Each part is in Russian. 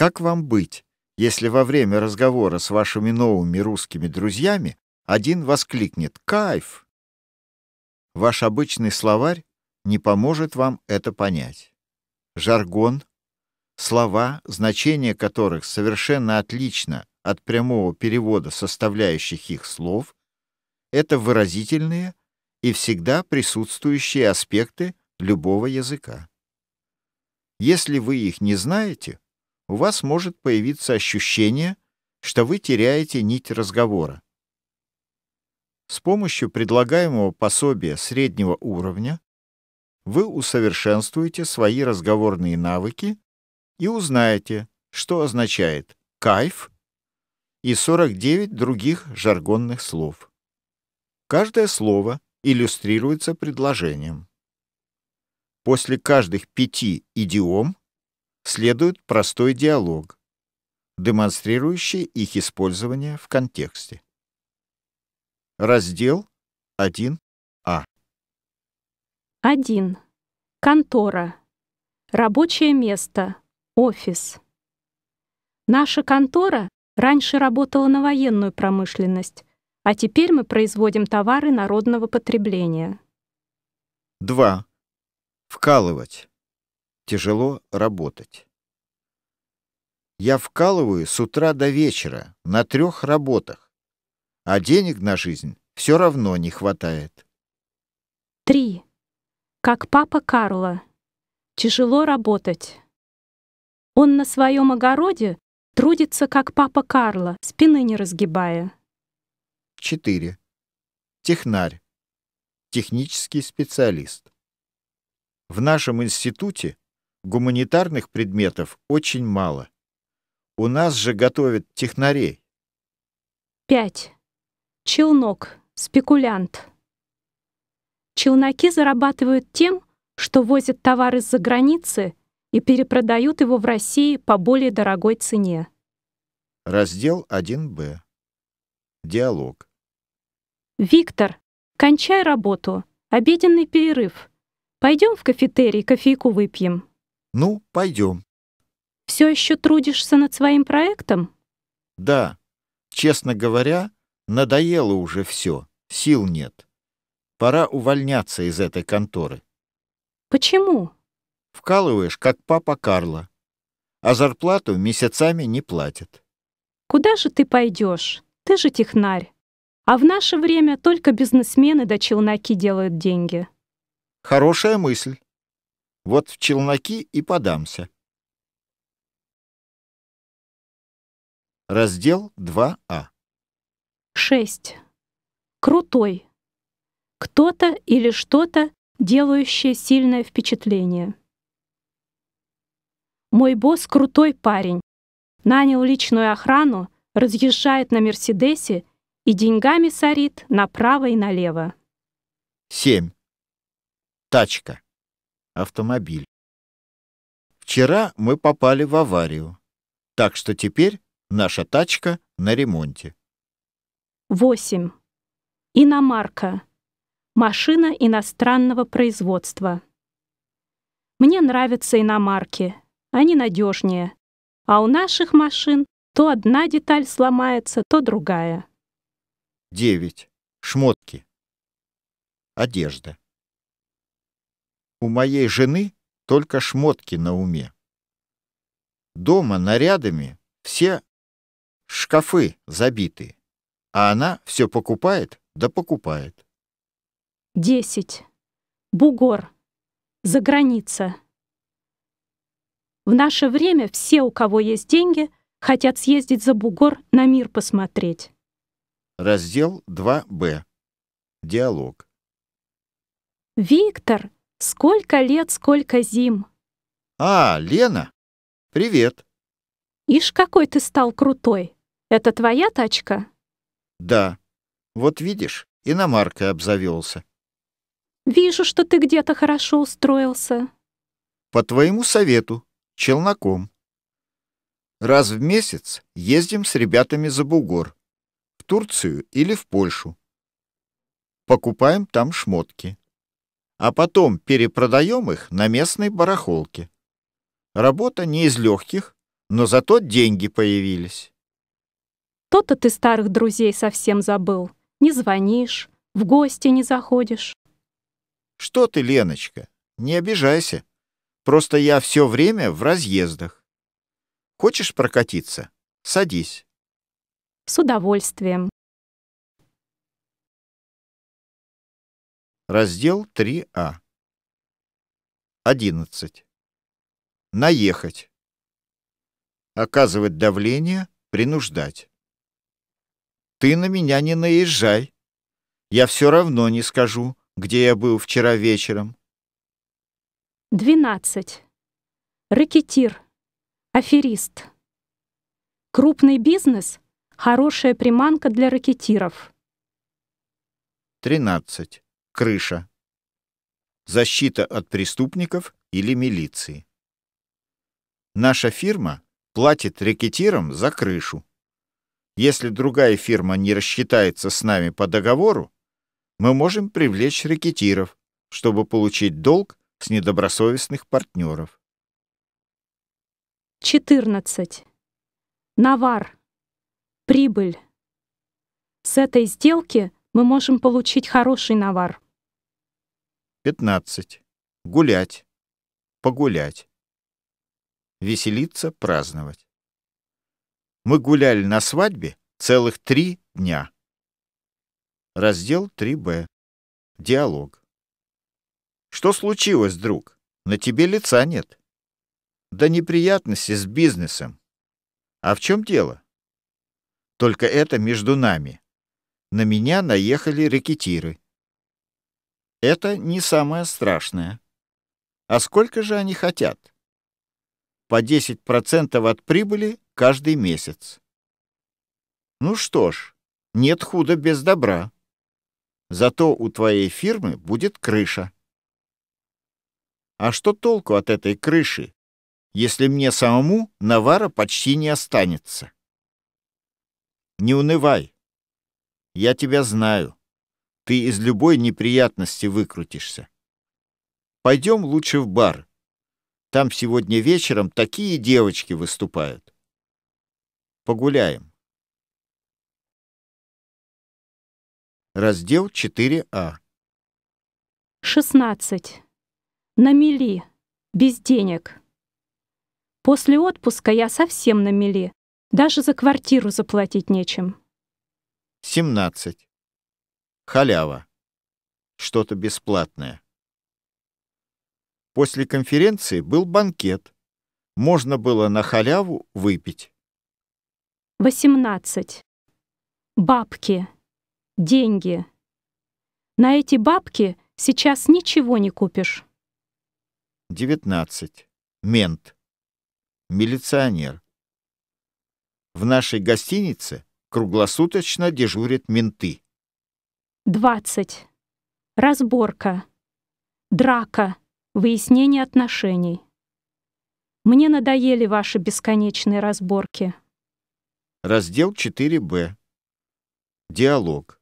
Как вам быть, если во время разговора с вашими новыми русскими друзьями один воскликнет «Кайф!» Ваш обычный словарь не поможет вам это понять. Жаргон, слова, значение которых совершенно отлично от прямого перевода составляющих их слов, это выразительные и всегда присутствующие аспекты любого языка. Если вы их не знаете, у вас может появиться ощущение, что вы теряете нить разговора. С помощью предлагаемого пособия среднего уровня вы усовершенствуете свои разговорные навыки и узнаете, что означает «кайф» и 49 других жаргонных слов. Каждое слово иллюстрируется предложением. После каждых пяти идиом следует простой диалог, демонстрирующий их использование в контексте. Раздел 1А. 1. Контора. Рабочее место. Офис. Наша контора раньше работала на военную промышленность, а теперь мы производим товары народного потребления. 2. Вкалывать тяжело работать. Я вкалываю с утра до вечера на трех работах, а денег на жизнь все равно не хватает. Три. Как папа Карла. Тяжело работать. Он на своем огороде трудится, как папа Карла, спины не разгибая. Четыре. Технарь. Технический специалист. В нашем институте Гуманитарных предметов очень мало. У нас же готовят технарей. 5. Челнок, спекулянт. Челноки зарабатывают тем, что возят товар из-за границы и перепродают его в России по более дорогой цене. Раздел 1Б. Диалог. Виктор, кончай работу. Обеденный перерыв. Пойдем в кафетерий, кофейку выпьем. Ну, пойдем. Все еще трудишься над своим проектом? Да. Честно говоря, надоело уже все. Сил нет. Пора увольняться из этой конторы. Почему? Вкалываешь, как папа Карла. А зарплату месяцами не платят. Куда же ты пойдешь? Ты же технарь. А в наше время только бизнесмены до да челноки делают деньги. Хорошая мысль. Вот в челноки и подамся. Раздел 2А. 6. А. Крутой. Кто-то или что-то, делающее сильное впечатление. Мой босс крутой парень. Нанял личную охрану, разъезжает на «Мерседесе» и деньгами сорит направо и налево. 7. Тачка автомобиль. Вчера мы попали в аварию, так что теперь наша тачка на ремонте. 8. Иномарка. Машина иностранного производства. Мне нравятся иномарки. Они надежнее. А у наших машин то одна деталь сломается, то другая. 9. Шмотки. Одежда. У моей жены только шмотки на уме. Дома нарядами все шкафы забиты, а она все покупает да покупает. 10. Бугор. За граница. В наше время все, у кого есть деньги, хотят съездить за бугор на мир посмотреть. Раздел 2Б. Диалог. Виктор Сколько лет, сколько зим. А, Лена, привет. Ишь, какой ты стал крутой. Это твоя тачка? Да. Вот видишь, иномаркой обзавелся. Вижу, что ты где-то хорошо устроился. По твоему совету, челноком. Раз в месяц ездим с ребятами за бугор. В Турцию или в Польшу. Покупаем там шмотки а потом перепродаем их на местной барахолке. Работа не из легких, но зато деньги появились. То-то ты старых друзей совсем забыл. Не звонишь, в гости не заходишь. Что ты, Леночка, не обижайся. Просто я все время в разъездах. Хочешь прокатиться? Садись. С удовольствием. Раздел 3А. 11. Наехать. Оказывать давление, принуждать. Ты на меня не наезжай. Я все равно не скажу, где я был вчера вечером. 12. Рэкетир. Аферист. Крупный бизнес — хорошая приманка для рэкетиров. 13 крыша, защита от преступников или милиции. Наша фирма платит рекетирам за крышу. Если другая фирма не рассчитается с нами по договору, мы можем привлечь рекетиров, чтобы получить долг с недобросовестных партнеров. 14. Навар. Прибыль. С этой сделки – мы можем получить хороший навар. 15. Гулять. Погулять. Веселиться, праздновать. Мы гуляли на свадьбе целых три дня. Раздел 3Б. Диалог. Что случилось, друг? На тебе лица нет. Да неприятности с бизнесом. А в чем дело? Только это между нами на меня наехали рэкетиры. Это не самое страшное. А сколько же они хотят? По 10% от прибыли каждый месяц. Ну что ж, нет худа без добра. Зато у твоей фирмы будет крыша. А что толку от этой крыши, если мне самому навара почти не останется? Не унывай. Я тебя знаю. Ты из любой неприятности выкрутишься. Пойдем лучше в бар. Там сегодня вечером такие девочки выступают. Погуляем. Раздел 4А. 16. На мели. Без денег. После отпуска я совсем на мели. Даже за квартиру заплатить нечем. 17. Халява. Что-то бесплатное. После конференции был банкет. Можно было на халяву выпить. 18. Бабки. Деньги. На эти бабки сейчас ничего не купишь. 19. Мент. Милиционер. В нашей гостинице Круглосуточно дежурят менты. 20. Разборка. Драка. Выяснение отношений. Мне надоели ваши бесконечные разборки. Раздел 4Б. Диалог.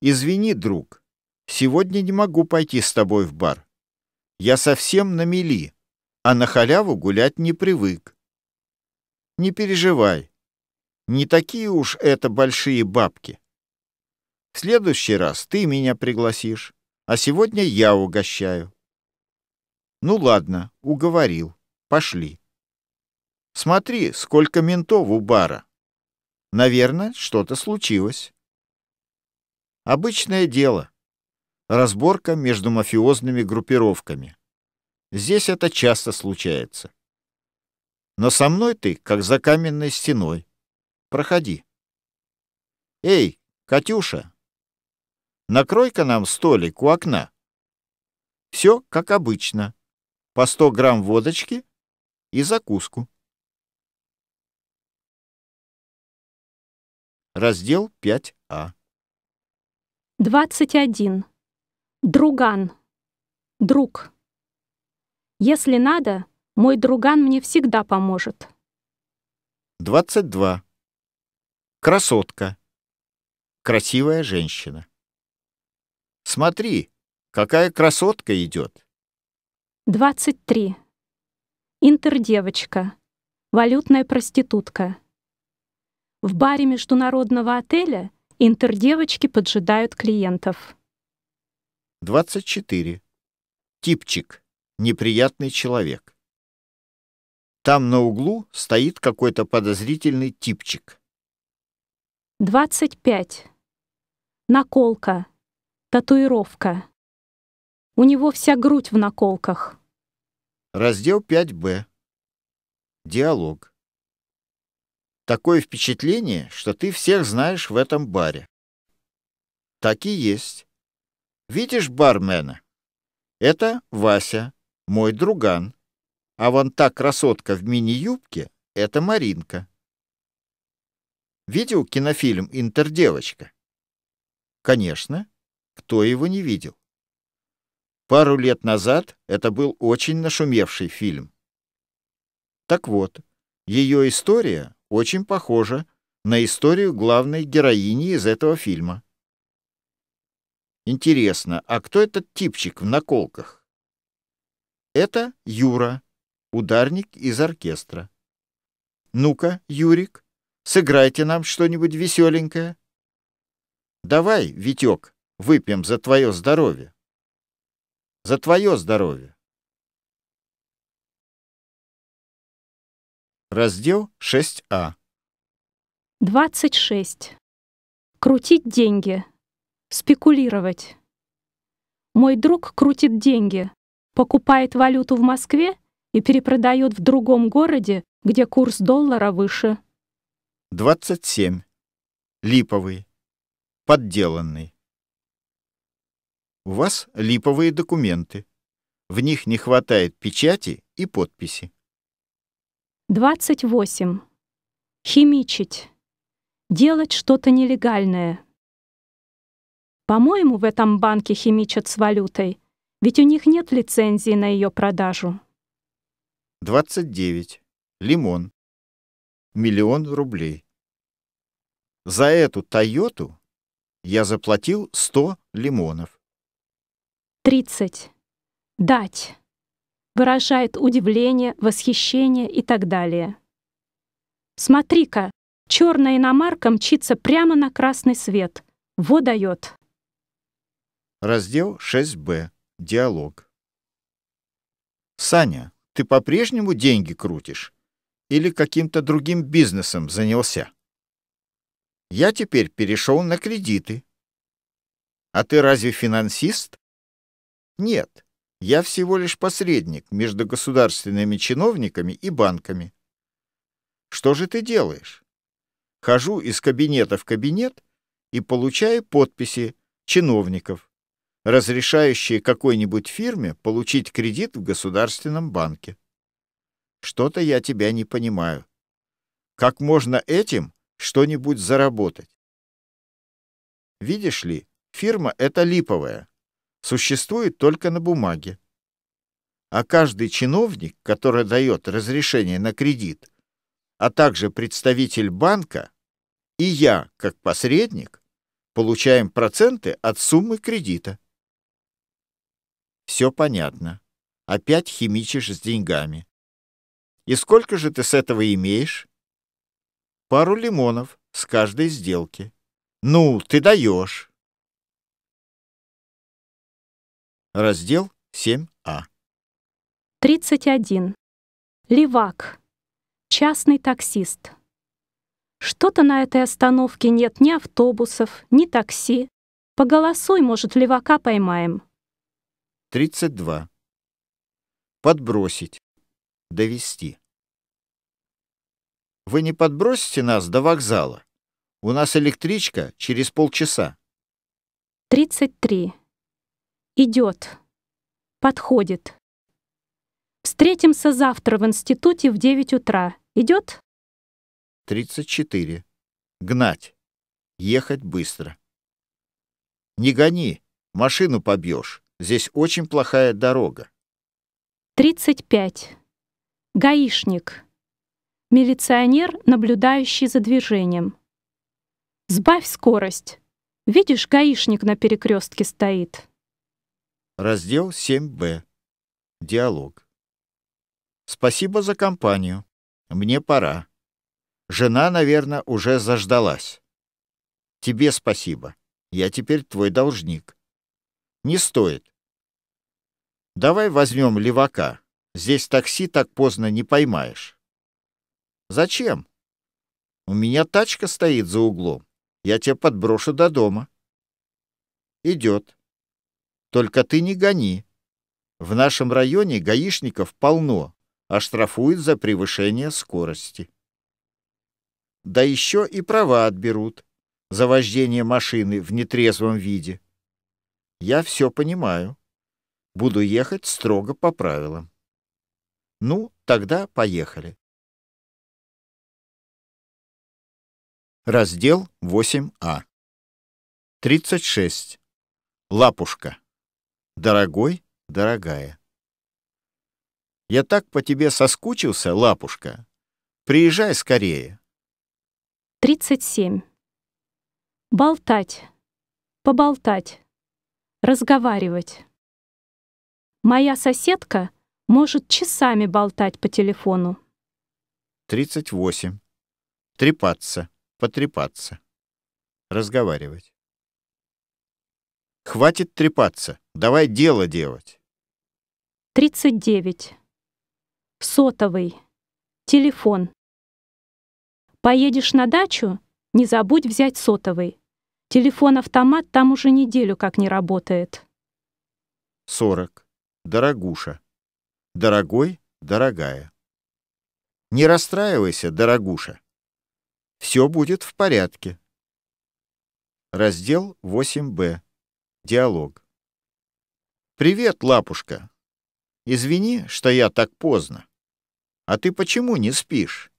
Извини, друг, сегодня не могу пойти с тобой в бар. Я совсем на мели, а на халяву гулять не привык. Не переживай, не такие уж это большие бабки. В следующий раз ты меня пригласишь, а сегодня я угощаю. Ну ладно, уговорил. Пошли. Смотри, сколько ментов у бара. Наверное, что-то случилось. Обычное дело. Разборка между мафиозными группировками. Здесь это часто случается. Но со мной ты, как за каменной стеной. Проходи. Эй, Катюша, накрой-ка нам столик у окна. Все как обычно. По сто грамм водочки и закуску. Раздел 5А. 21. Друган. Друг. Если надо, мой друган мне всегда поможет. 22. Красотка. Красивая женщина. Смотри, какая красотка идет. 23. Интердевочка. Валютная проститутка. В баре международного отеля интердевочки поджидают клиентов. 24. Типчик. Неприятный человек. Там на углу стоит какой-то подозрительный типчик. 25. Наколка. Татуировка. У него вся грудь в наколках. Раздел 5Б. Диалог. Такое впечатление, что ты всех знаешь в этом баре. Так и есть. Видишь бармена? Это Вася, мой друган. А вон та красотка в мини-юбке — это Маринка. Видел кинофильм «Интердевочка»? Конечно. Кто его не видел? Пару лет назад это был очень нашумевший фильм. Так вот, ее история очень похожа на историю главной героини из этого фильма. Интересно, а кто этот типчик в наколках? Это Юра, ударник из оркестра. Ну-ка, Юрик, Сыграйте нам что-нибудь веселенькое. Давай, Витек, выпьем за твое здоровье. За твое здоровье. Раздел 6А. 26. Крутить деньги. Спекулировать. Мой друг крутит деньги, покупает валюту в Москве и перепродает в другом городе, где курс доллара выше. 27. Липовый. Подделанный. У вас липовые документы. В них не хватает печати и подписи. 28. Химичить. Делать что-то нелегальное. По-моему, в этом банке химичат с валютой, ведь у них нет лицензии на ее продажу. 29. Лимон миллион рублей. За эту «Тойоту» я заплатил 100 лимонов. 30. Дать. Выражает удивление, восхищение и так далее. Смотри-ка, черная иномарка мчится прямо на красный свет. Во дает. Раздел 6Б. Диалог. «Саня, ты по-прежнему деньги крутишь?» или каким-то другим бизнесом занялся. Я теперь перешел на кредиты. А ты разве финансист? Нет, я всего лишь посредник между государственными чиновниками и банками. Что же ты делаешь? Хожу из кабинета в кабинет и получаю подписи чиновников, разрешающие какой-нибудь фирме получить кредит в государственном банке. Что-то я тебя не понимаю. Как можно этим что-нибудь заработать? Видишь ли, фирма — это липовая. Существует только на бумаге. А каждый чиновник, который дает разрешение на кредит, а также представитель банка, и я, как посредник, получаем проценты от суммы кредита. Все понятно. Опять химичишь с деньгами. И сколько же ты с этого имеешь? Пару лимонов с каждой сделки. Ну, ты даешь. Раздел 7А. 31. Левак. Частный таксист. Что-то на этой остановке нет ни автобусов, ни такси. Поголосуй, может, левака поймаем. 32. Подбросить довести. «Вы не подбросите нас до вокзала? У нас электричка через полчаса». 33. Идет. Подходит. Встретимся завтра в институте в 9 утра. Идет? 34. Гнать. Ехать быстро. Не гони, машину побьешь. Здесь очень плохая дорога. 35. Гаишник. Милиционер, наблюдающий за движением. Сбавь скорость. Видишь, гаишник на перекрестке стоит. Раздел 7Б. Диалог. Спасибо за компанию. Мне пора. Жена, наверное, уже заждалась. Тебе спасибо. Я теперь твой должник. Не стоит. Давай возьмем левака. Здесь такси так поздно не поймаешь. Зачем? У меня тачка стоит за углом. Я тебя подброшу до дома. Идет. Только ты не гони. В нашем районе гаишников полно, а штрафуют за превышение скорости. Да еще и права отберут за вождение машины в нетрезвом виде. Я все понимаю. Буду ехать строго по правилам. Ну, тогда поехали. Раздел 8А. 36. Лапушка. Дорогой, дорогая. Я так по тебе соскучился, лапушка. Приезжай скорее. 37. Болтать. Поболтать. Разговаривать. Моя соседка может часами болтать по телефону. 38. Трепаться, потрепаться. Разговаривать. Хватит трепаться, давай дело делать. 39. Сотовый. Телефон. Поедешь на дачу, не забудь взять сотовый. Телефон-автомат там уже неделю как не работает. 40. Дорогуша. Дорогой, дорогая. Не расстраивайся, дорогуша. Все будет в порядке. Раздел 8Б. Диалог. Привет, лапушка. Извини, что я так поздно. А ты почему не спишь?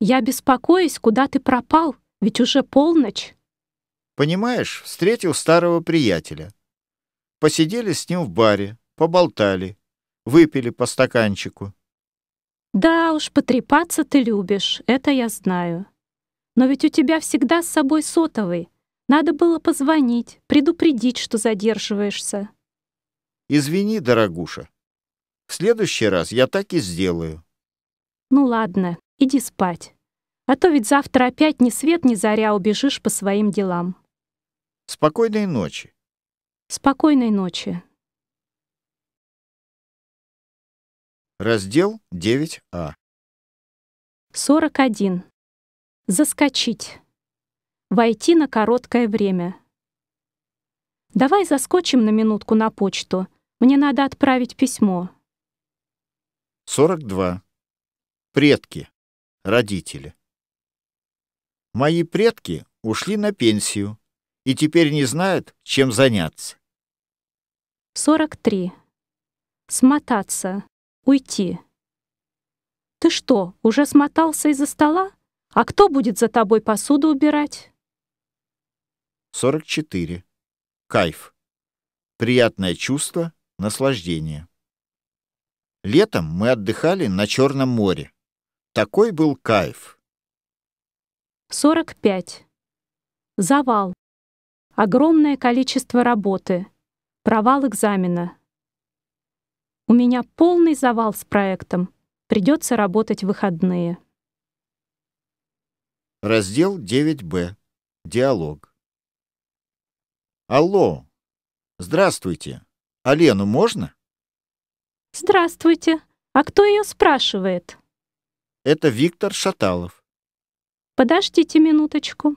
Я беспокоюсь, куда ты пропал, ведь уже полночь. Понимаешь, встретил старого приятеля. Посидели с ним в баре, поболтали выпили по стаканчику. Да уж, потрепаться ты любишь, это я знаю. Но ведь у тебя всегда с собой сотовый. Надо было позвонить, предупредить, что задерживаешься. Извини, дорогуша. В следующий раз я так и сделаю. Ну ладно, иди спать. А то ведь завтра опять ни свет ни заря убежишь по своим делам. Спокойной ночи. Спокойной ночи. Раздел 9А. 41. Заскочить. Войти на короткое время. Давай заскочим на минутку на почту. Мне надо отправить письмо. 42. Предки. Родители. Мои предки ушли на пенсию и теперь не знают, чем заняться. 43. Смотаться уйти. «Ты что, уже смотался из-за стола? А кто будет за тобой посуду убирать?» 44. Кайф. Приятное чувство, наслаждение. Летом мы отдыхали на Черном море. Такой был кайф. 45. Завал. Огромное количество работы. Провал экзамена. У меня полный завал с проектом. Придется работать в выходные. Раздел 9Б. Диалог. Алло. Здравствуйте. Алену можно? Здравствуйте. А кто ее спрашивает? Это Виктор Шаталов. Подождите минуточку.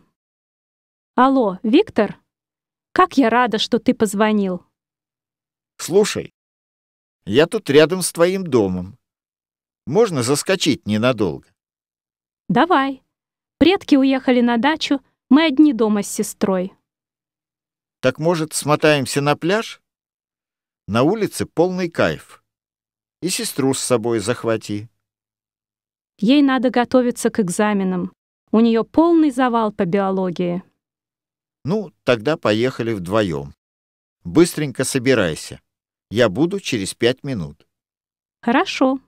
Алло, Виктор? Как я рада, что ты позвонил. Слушай, я тут рядом с твоим домом. Можно заскочить ненадолго?» «Давай. Предки уехали на дачу, мы одни дома с сестрой». «Так, может, смотаемся на пляж? На улице полный кайф. И сестру с собой захвати». Ей надо готовиться к экзаменам. У нее полный завал по биологии. Ну, тогда поехали вдвоем. Быстренько собирайся. Я буду через пять минут. Хорошо.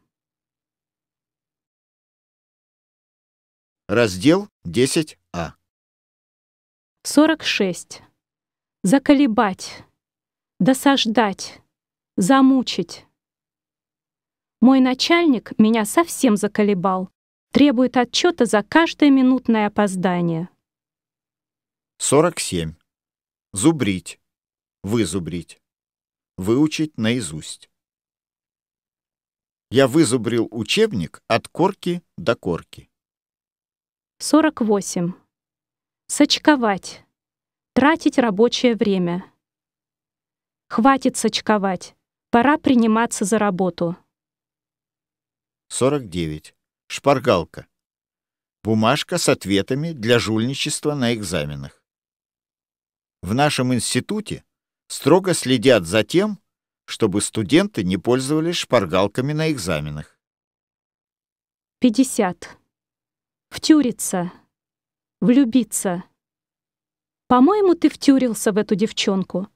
Раздел 10А. 46. Заколебать. Досаждать. Замучить. Мой начальник меня совсем заколебал. Требует отчета за каждое минутное опоздание. 47. Зубрить. Вызубрить выучить наизусть. Я вызубрил учебник от корки до корки. 48. Сочковать. Тратить рабочее время. Хватит сочковать. Пора приниматься за работу. 49. Шпаргалка. Бумажка с ответами для жульничества на экзаменах. В нашем институте строго следят за тем, чтобы студенты не пользовались шпаргалками на экзаменах. 50. Втюриться. Влюбиться. По-моему, ты втюрился в эту девчонку.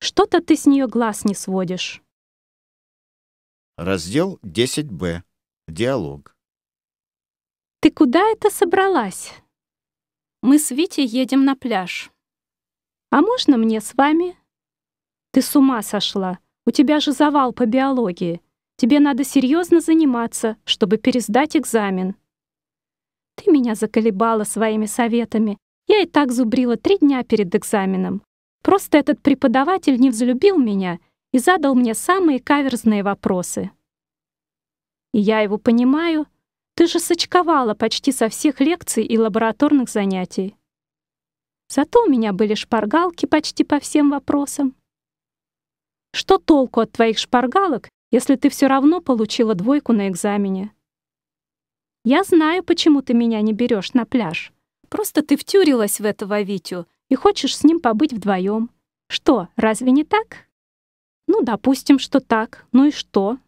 Что-то ты с нее глаз не сводишь. Раздел 10б. Диалог. Ты куда это собралась? Мы с Витей едем на пляж. А можно мне с вами? Ты с ума сошла. У тебя же завал по биологии. Тебе надо серьезно заниматься, чтобы пересдать экзамен. Ты меня заколебала своими советами. Я и так зубрила три дня перед экзаменом. Просто этот преподаватель не взлюбил меня и задал мне самые каверзные вопросы. И я его понимаю. Ты же сочковала почти со всех лекций и лабораторных занятий. Зато у меня были шпаргалки почти по всем вопросам. Что толку от твоих шпаргалок, если ты все равно получила двойку на экзамене? Я знаю, почему ты меня не берешь на пляж. Просто ты втюрилась в этого Витю и хочешь с ним побыть вдвоем. Что, разве не так? Ну, допустим, что так. Ну и что?